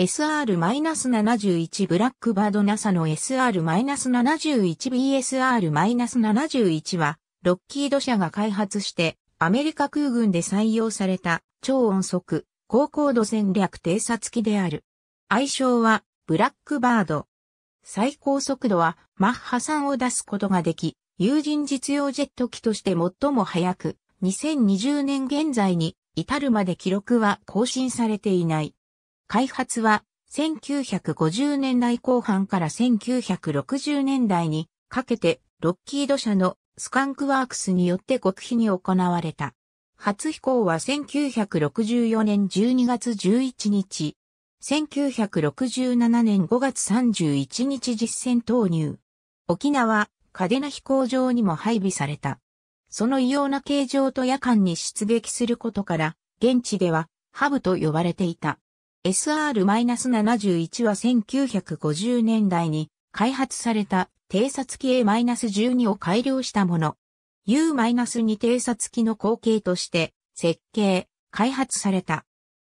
SR-71 ブラックバード NASA の SR-71BSR-71 は、ロッキード社が開発して、アメリカ空軍で採用された超音速、高高度戦略偵察機である。愛称は、ブラックバード。最高速度は、マッハ3を出すことができ、有人実用ジェット機として最も速く、2020年現在に至るまで記録は更新されていない。開発は1950年代後半から1960年代にかけてロッキード社のスカンクワークスによって極秘に行われた。初飛行は1964年12月11日、1967年5月31日実戦投入。沖縄、カデナ飛行場にも配備された。その異様な形状と夜間に出撃することから、現地ではハブと呼ばれていた。SR-71 は1950年代に開発された偵察機 A-12 を改良したもの。U-2 偵察機の後継として設計、開発された。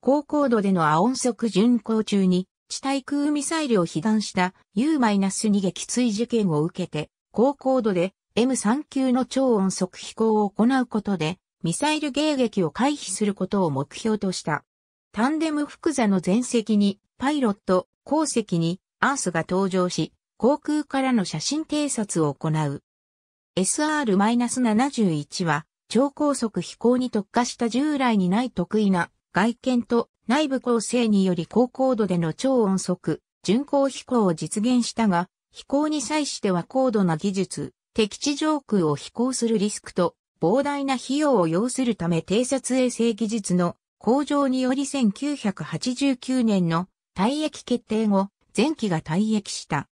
高高度でのア音速巡航中に地対空ミサイルを被弾した U-2 撃墜事件を受けて高高度で M3 級の超音速飛行を行うことでミサイル迎撃を回避することを目標とした。タンデム複座の前席に、パイロット、後席に、アースが登場し、航空からの写真偵察を行う。SR-71 は、超高速飛行に特化した従来にない得意な外見と内部構成により高高度での超音速、巡航飛行を実現したが、飛行に際しては高度な技術、敵地上空を飛行するリスクと、膨大な費用を要するため偵察衛星技術の工場により1989年の退役決定後、前期が退役した。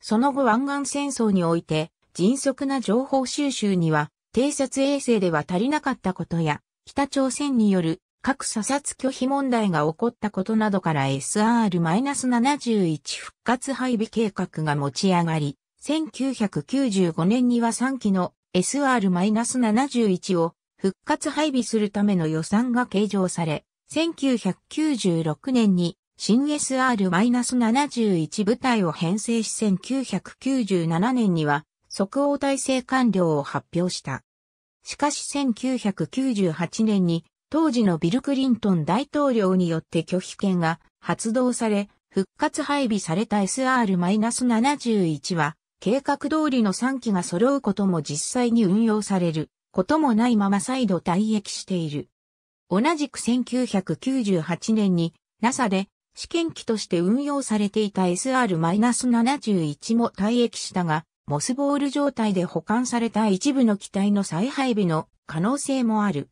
その後湾岸戦争において、迅速な情報収集には、偵察衛星では足りなかったことや、北朝鮮による核査察拒否問題が起こったことなどから SR-71 復活配備計画が持ち上がり、1995年には3機の SR-71 を復活配備するための予算が計上され、1996年に新 SR-71 部隊を編成し1997年には即応体制完了を発表した。しかし1998年に当時のビル・クリントン大統領によって拒否権が発動され、復活配備された SR-71 は計画通りの3機が揃うことも実際に運用される。こともないまま再度退役している。同じく1998年に NASA で試験機として運用されていた SR-71 も退役したが、モスボール状態で保管された一部の機体の再配備の可能性もある。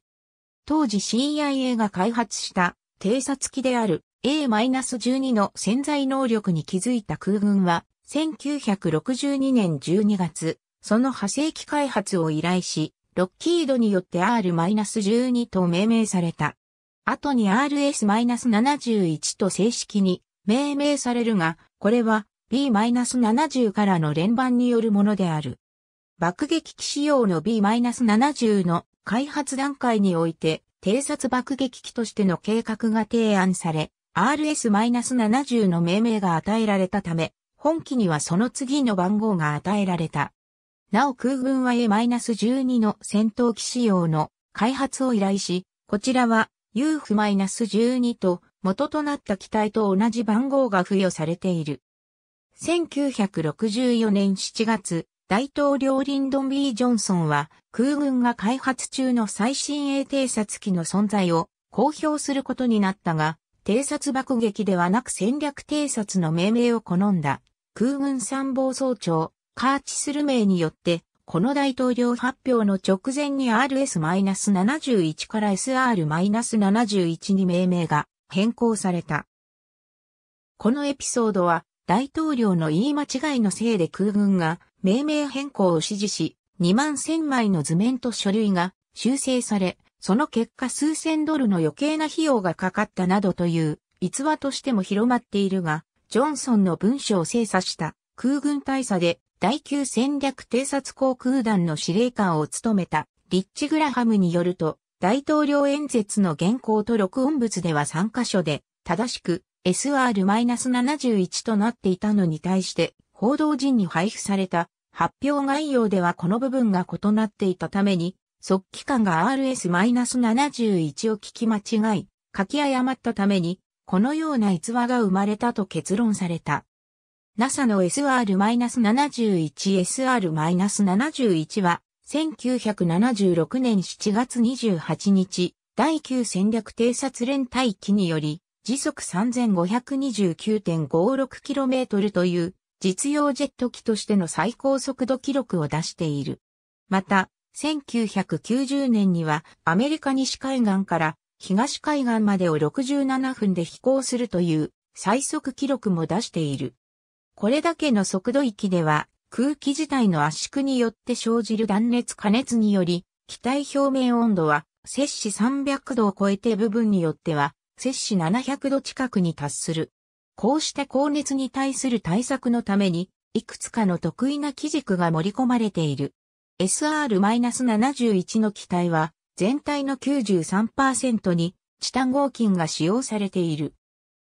当時 CIA が開発した偵察機である A-12 の潜在能力に気づいた空軍は1962年12月、その派生機開発を依頼し、ロッキードによって R-12 と命名された。後に RS-71 と正式に命名されるが、これは B-70 からの連番によるものである。爆撃機仕様の B-70 の開発段階において、偵察爆撃機としての計画が提案され、RS-70 の命名が与えられたため、本機にはその次の番号が与えられた。なお空軍は A-12 の戦闘機仕様の開発を依頼し、こちらは UF-12 と元となった機体と同じ番号が付与されている。1964年7月、大統領リンドン・ B・ ジョンソンは空軍が開発中の最新鋭偵察機の存在を公表することになったが、偵察爆撃ではなく戦略偵察の命名を好んだ空軍参謀総長カーチスル名によって、この大統領発表の直前に RS-71 から SR-71 に命名が変更された。このエピソードは大統領の言い間違いのせいで空軍が命名変更を指示し、2万1000枚の図面と書類が修正され、その結果数千ドルの余計な費用がかかったなどという逸話としても広まっているが、ジョンソンの文書を精査した空軍大佐で第9戦略偵察航空団の司令官を務めたリッチ・グラハムによると、大統領演説の原稿と録音物では3箇所で、正しく SR-71 となっていたのに対して、報道陣に配布された発表概要ではこの部分が異なっていたために、即帰間が RS-71 を聞き間違い、書き誤ったために、このような逸話が生まれたと結論された。NASA の SR-71SR-71 は、1976年7月28日、第9戦略偵察連隊機により、時速 3529.56km という、実用ジェット機としての最高速度記録を出している。また、1990年には、アメリカ西海岸から東海岸までを67分で飛行するという、最速記録も出している。これだけの速度域では、空気自体の圧縮によって生じる断熱加熱により、気体表面温度は、摂氏300度を超えて部分によっては、摂氏700度近くに達する。こうした高熱に対する対策のために、いくつかの得意な基軸が盛り込まれている。SR-71 の機体は、全体の93%に、チタン合金が使用されている。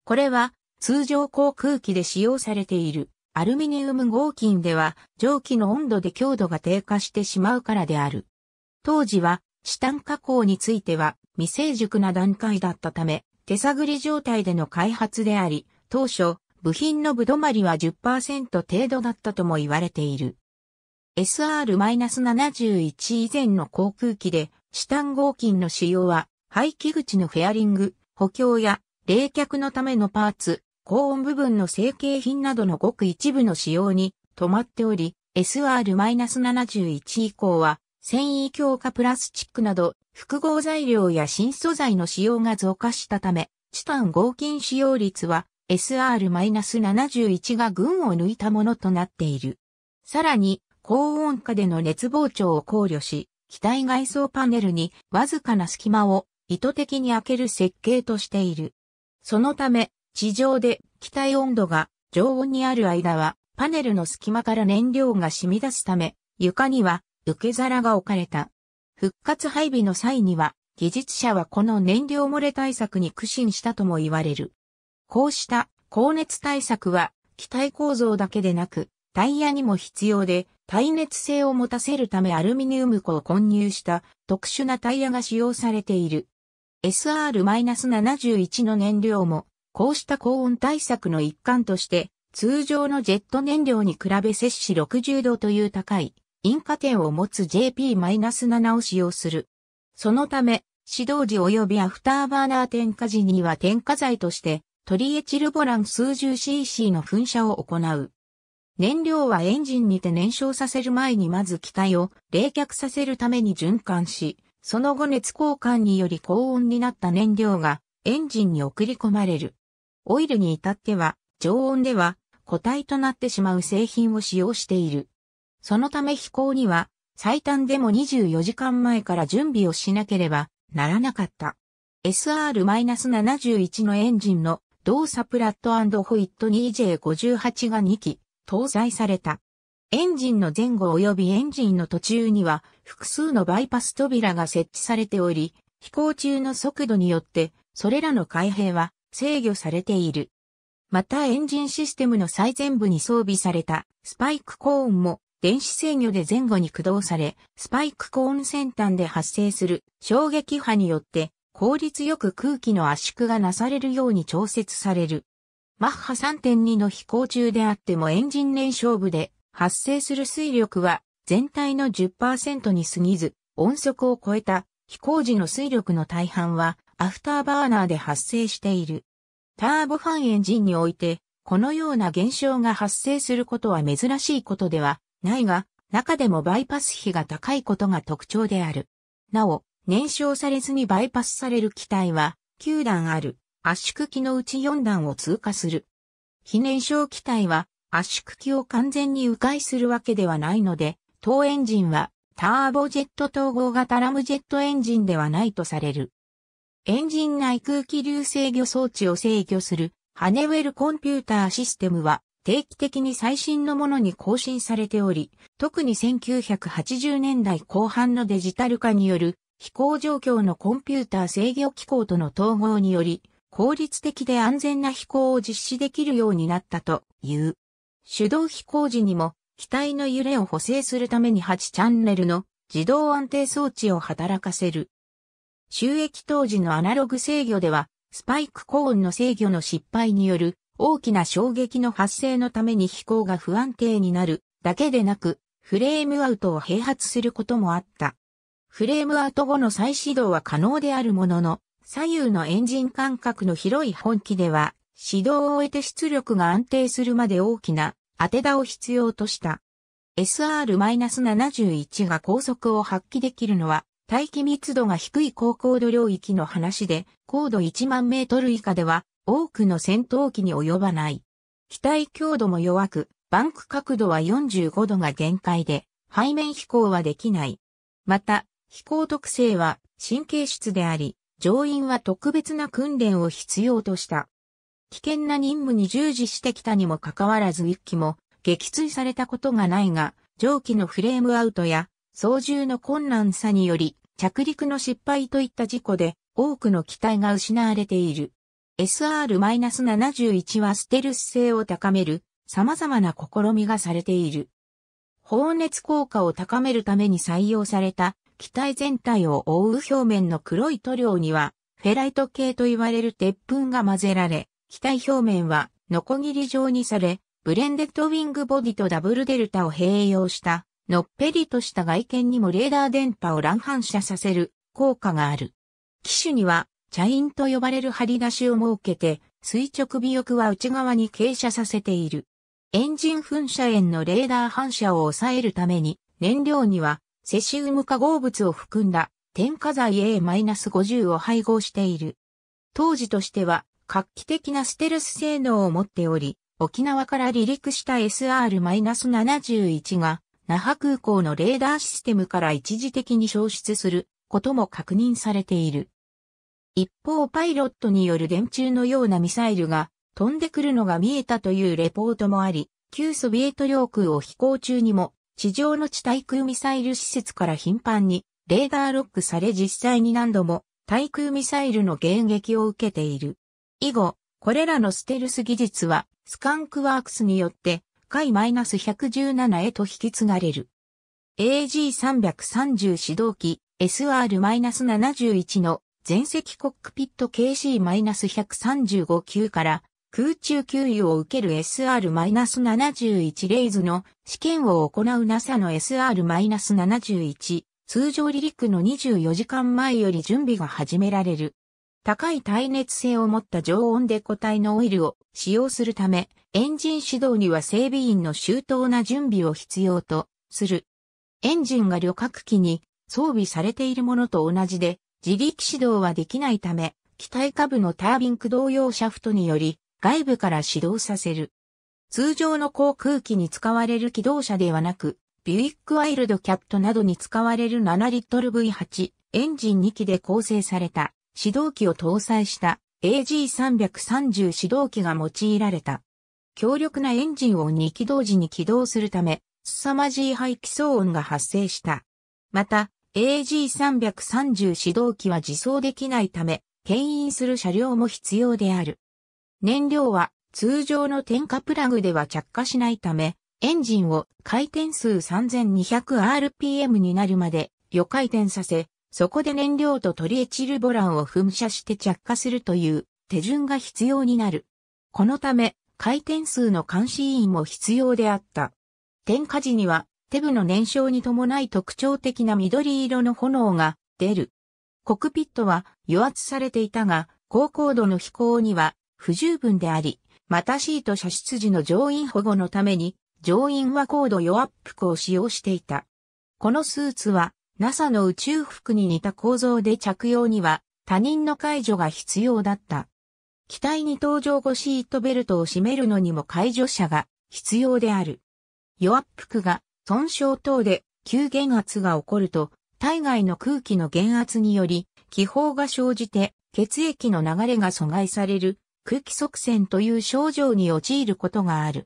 これは、通常航空機で使用されているアルミニウム合金では蒸気の温度で強度が低下してしまうからである。当時はチタン加工については未成熟な段階だったため、手探り状態での開発であり、当初、部品のぶどまりは10%程度だったとも言われている。SR-71 以前の航空機で、チタン合金の使用は、排気口のフェアリング、補強や冷却のためのパーツ、高温部分の成形品などのごく一部の使用に止まっており、SR-71 以降は、繊維強化プラスチックなど、複合材料や新素材の使用が増加したため、チタン合金使用率は SR-71 が群を抜いたものとなっている。さらに、高温下での熱膨張を考慮し、機体外装パネルにわずかな隙間を意図的に開ける設計としている。そのため、地上で気体温度が常温にある間はパネルの隙間から燃料が染み出すため床には受け皿が置かれた。復活配備の際には技術者はこの燃料漏れ対策に苦心したとも言われる。こうした高熱対策は機体構造だけでなくタイヤにも必要で耐熱性を持たせるためアルミニウム粉を混入した特殊なタイヤが使用されている。SR-71 の燃料もこうした高温対策の一環として、通常のジェット燃料に比べ摂氏60度という高い、引火点を持つ JP-7 を使用する。そのため、指導時及びアフターバーナー点火時には点火剤として、トリエチルボラン数十 cc の噴射を行う。燃料はエンジンにて燃焼させる前にまず機体を冷却させるために循環し、その後熱交換により高温になった燃料がエンジンに送り込まれる。オイルに至っては、常温では固体となってしまう製品を使用している。そのため飛行には最短でも24時間前から準備をしなければならなかった。SR-71 のエンジンの動作プラットホイット 2J58 が2機搭載された。エンジンの前後及びエンジンの途中には複数のバイパス扉が設置されており、飛行中の速度によってそれらの開閉は制御されている。またエンジンシステムの最前部に装備されたスパイクコーンも電子制御で前後に駆動され、スパイクコーン先端で発生する衝撃波によって効率よく空気の圧縮がなされるように調節される。マッハ3.2の飛行中であってもエンジン燃焼部で発生する水力は全体の10%に過ぎず、音速を超えた飛行時の水力の大半はアフターバーナーで発生している。ターボファンエンジンにおいて、このような現象が発生することは珍しいことではないが、中でもバイパス比が高いことが特徴である。なお、燃焼されずにバイパスされる機体は、9段ある圧縮機のうち4段を通過する。非燃焼機体は圧縮機を完全に迂回するわけではないので、当エンジンはターボジェット統合型ラムジェットエンジンではないとされる。エンジン内空気流制御装置を制御するハネウェルコンピューターシステムは定期的に最新のものに更新されており、特に1980年代後半のデジタル化による飛行状況のコンピューター制御機構との統合により、効率的で安全な飛行を実施できるようになったという。手動飛行時にも機体の揺れを補正するために8チャンネルの自動安定装置を働かせる収益当時のアナログ制御では、スパイクコーンの制御の失敗による大きな衝撃の発生のために飛行が不安定になるだけでなく、フレームアウトを併発することもあった。フレームアウト後の再始動は可能であるものの、左右のエンジン間隔の広い本機では、始動を終えて出力が安定するまで大きな当て打を必要とした。SR-71 が高速を発揮できるのは大気密度が低い高高度領域の話で、高度1万メートル以下では、多くの戦闘機に及ばない。機体強度も弱く、バンク角度は45度が限界で、背面飛行はできない。また、飛行特性は神経質であり、乗員は特別な訓練を必要とした。危険な任務に従事してきたにもかかわらず一機も撃墜されたことがないが、蒸気のフレームアウトや操縦の困難さにより、着陸の失敗といった事故で、多くの機体が失われている。SR-71 はステルス性を高める様々な試みがされている。放熱効果を高めるために採用された機体全体を覆う表面の黒い塗料にはフェライト系と言われる鉄粉が混ぜられ、機体表面はノコギリ状にされ、ブレンデッドウィングボディとダブルデルタを併用したのっぺりとした外見にもレーダー電波を乱反射させる効果がある。機種には、チャインと呼ばれる張り出しを設けて、垂直尾翼は内側に傾斜させている。エンジン噴射炎のレーダー反射を抑えるために、燃料にはセシウム化合物を含んだ添加剤 A-50 を配合している。当時としては画期的なステルス性能を持っており、沖縄から離陸した SR-71 が那覇空港のレーダーシステムから一時的に消失することも確認されている。一方パイロットによる電柱のようなミサイルが飛んでくるのが見えたというレポートもあり、旧ソビエト領空を飛行中にも地上の地対空ミサイル施設から頻繁にレーダーロックされ実際に何度も対空ミサイルの迎撃を受けている。以後、これらのステルス技術はスカンクワークスによって回 -117 へと引き継がれる。AG330 指導機 SR-71 の全席コックピット KC-135 級から空中給油を受ける SR-71 レイズの試験を行う NASA の SR-71 通常離陸の24時間前より準備が始められる。高い耐熱性を持った常温で固体のオイルを使用するため、エンジン始動には整備員の周到な準備を必要とする。エンジンが旅客機に装備されているものと同じで、自力指導はできないため、機体下部のタービン駆動用シャフトにより、外部から始動させる。通常の航空機に使われる機動車ではなく、ビュイックワイルドキャットなどに使われる7リットル V8 エンジン2機で構成された、始動機を搭載した AG330 始動機が用いられた。強力なエンジンを2機同時に起動するため、凄まじい排気騒音が発生した。また、AG330 始動機は自走できないため、牽引する車両も必要である。燃料は通常の点火プラグでは着火しないため、エンジンを回転数 3200rpm になるまで余回転させ、そこで燃料とトリエチルボランを噴射して着火するという手順が必要になる。このため、回転数の監視員も必要であった。点火時には、テブの燃焼に伴い特徴的な緑色の炎が出る。コクピットは予圧されていたが、高高度の飛行には不十分であり、またシート射出時の乗員保護のために、乗員は高度与圧服を使用していた。このスーツは NASA の宇宙服に似た構造で着用には他人の介助が必要だった。機体に搭乗後シートベルトを締めるのにも解除者が必要である。弱っ服が損傷等で急減圧が起こると、体外の空気の減圧により、気泡が生じて血液の流れが阻害される空気側栓という症状に陥ることがある。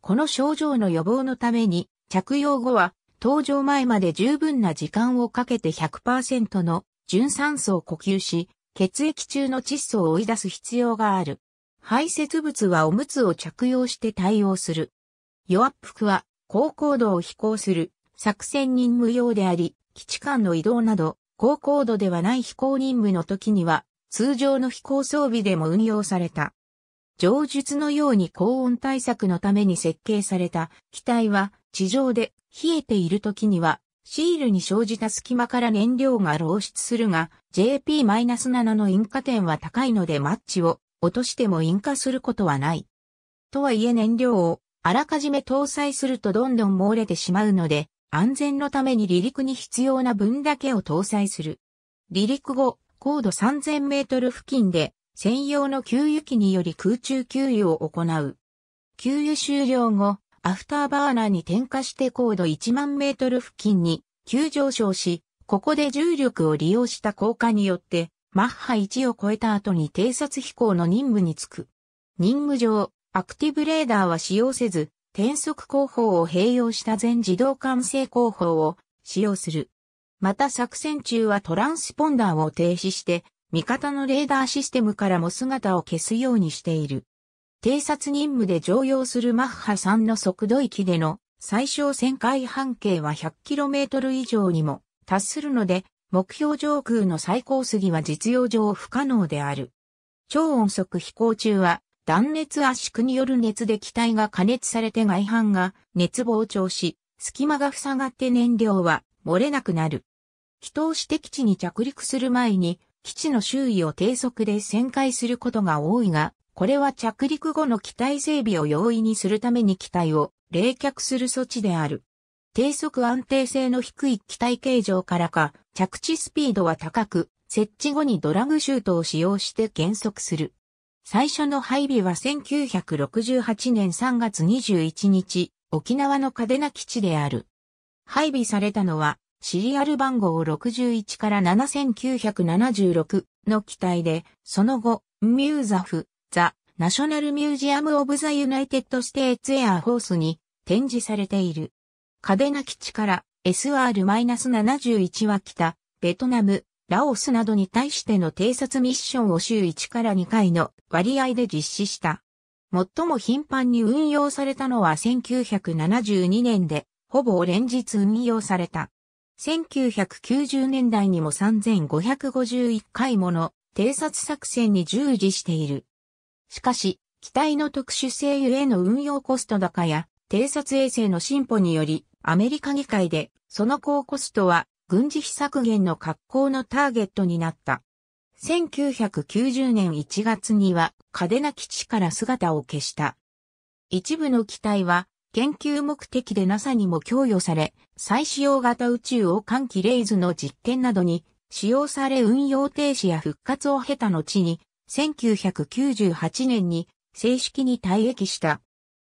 この症状の予防のために、着用後は、搭乗前まで十分な時間をかけて100%の純酸素を呼吸し、血液中の窒素を追い出す必要がある。排泄物はおむつを着用して対応する。弱っ服は高高度を飛行する作戦任務用であり、基地間の移動など高高度ではない飛行任務の時には通常の飛行装備でも運用された。上述のように高温対策のために設計された機体は地上で冷えている時にはシールに生じた隙間から燃料が漏出するが、JP-7 の引火点は高いのでマッチを落としても引火することはない。とはいえ燃料をあらかじめ搭載するとどんどん漏れてしまうので、安全のために離陸に必要な分だけを搭載する。離陸後、高度3000メートル付近で専用の給油機により空中給油を行う。給油終了後、アフターバーナーに点火して高度1万メートル付近に急上昇し、ここで重力を利用した降下によって、マッハ1を超えた後に偵察飛行の任務に就く。任務上、アクティブレーダーは使用せず、転速工法を併用した全自動管制工法を使用する。また作戦中はトランスポンダーを停止して、味方のレーダーシステムからも姿を消すようにしている。偵察任務で乗用するマッハ3の速度域での最小旋回半径は 100km 以上にも達するので、目標上空の最高杉は実用上不可能である。超音速飛行中は断熱圧縮による熱で機体が加熱されて外反が熱膨張し、隙間が塞がって燃料は漏れなくなる。起動して基地に着陸する前に基地の周囲を低速で旋回することが多いが、これは着陸後の機体整備を容易にするために機体を冷却する措置である。低速安定性の低い機体形状からか、着地スピードは高く、設置後にドラグシュートを使用して減速する。最初の配備は1968年3月21日、沖縄の嘉手納基地である。配備されたのは、シリアル番号61から7976の機体で、その後、ミューザフ、ザ・ナショナルミュージアム・オブ・ザ・ユナイテッド・ステーツ・エア・ホースに展示されている。嘉手納基地から SR-71 は北、ベトナム、ラオスなどに対しての偵察ミッションを週1から2回の割合で実施した。最も頻繁に運用されたのは1972年で、ほぼ連日運用された。1990年代にも3551回もの偵察作戦に従事している。しかし、機体の特殊性ゆえの運用コスト高や、偵察衛星の進歩により、アメリカ議会で、その高コストは、軍事費削減の格好のターゲットになった。1990年1月には、嘉手納基地から姿を消した。一部の機体は、研究目的で NASA にも供与され、再使用型宇宙を換気レイズの実験などに使用され運用停止や復活を経た後に1998年に正式に退役した。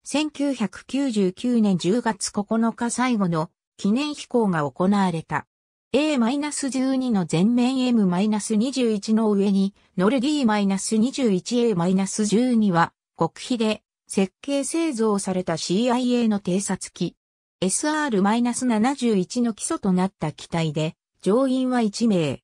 1999年10月9日最後の記念飛行が行われた。A-12 の前面 M-21 の上に、ノル D-21A-12 は、極秘で設計製造された CIA の偵察機。SR-71 の基礎となった機体で、乗員は1名。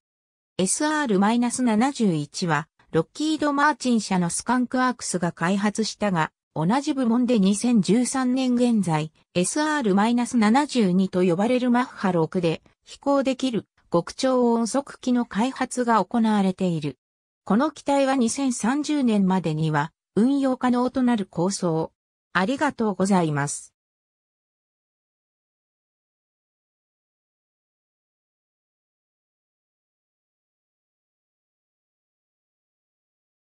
SR-71 は、ロッキード・マーチン社のスカンクアークスが開発したが、同じ部門で2013年現在、SR-72 と呼ばれるマッハ6で飛行できる極超音速機の開発が行われている。この機体は2030年までには運用可能となる構想。ありがとうございます。